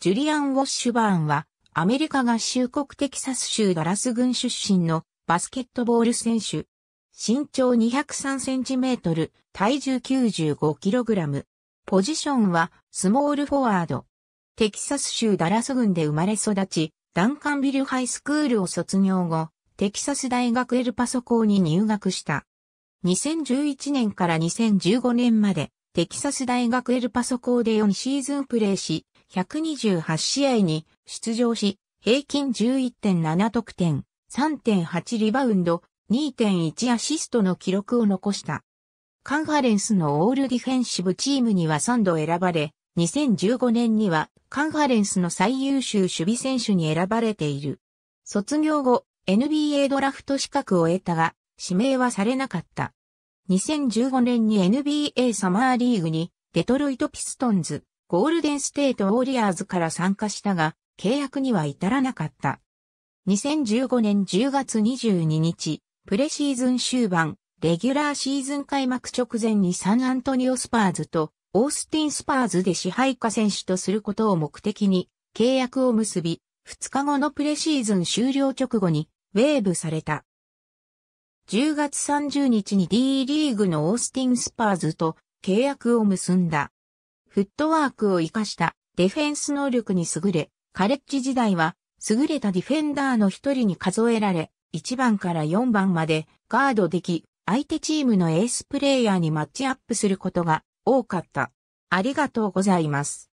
ジュリアン・ウォッシュバーンは、アメリカ合衆国テキサス州ダラス郡出身のバスケットボール選手。身長203センチメートル、体重95キログラム。ポジションはスモールフォワード。テキサス州ダラス郡で生まれ育ち、ダンカンビルハイスクールを卒業後、テキサス大学エルパソ校に入学した。2011年から2015年まで、テキサス大学エルパソ校で4シーズンプレーし、128試合に出場し、平均11.7得点、3.8リバウンド、2.1アシストの記録を残した。カンファレンスのオールディフェンシブチームには3度選ばれ、2015年にはカンファレンスの最優秀守備選手に選ばれている。卒業後、NBA ドラフト資格を得たが、指名はされなかった。2015年に NBA サマーリーグにデトロイトピストンズ、ゴールデンステートウォリアーズから参加したが、契約には至らなかった。2015年10月22日、プレシーズン終盤、レギュラーシーズン開幕直前にサンアントニオスパーズとオースティンスパーズで支配下選手とすることを目的に契約を結び、2日後のプレシーズン終了直後にウェーブされた。10月30日に D リーグのオースティンスパーズと契約を結んだ。フットワークを活かしたディフェンス能力に優れ、カレッジ時代は優れたディフェンダーの一人に数えられ、1番から4番までガードでき、相手チームのエースプレイヤーにマッチアップすることが多かった。ありがとうございます。